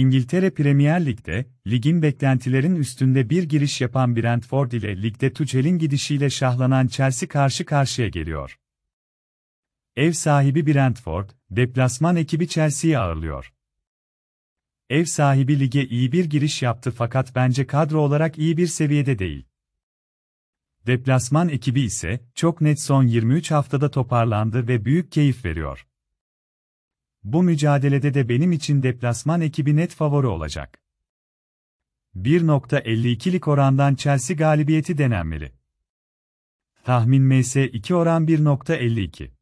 İngiltere Premier Lig'de, ligin beklentilerin üstünde bir giriş yapan Brentford ile ligde Tuchel'in gidişiyle şahlanan Chelsea karşı karşıya geliyor. Ev sahibi Brentford, deplasman ekibi Chelsea'yi ağırlıyor. Ev sahibi lige iyi bir giriş yaptı fakat bence kadro olarak iyi bir seviyede değil. Deplasman ekibi ise çok net son 23 haftada toparlandı ve büyük keyif veriyor. Bu mücadelede de benim için deplasman ekibi net favori olacak. 1.52'lik orandan Chelsea galibiyeti denenmeli. Tahmin MS2 oran 1.52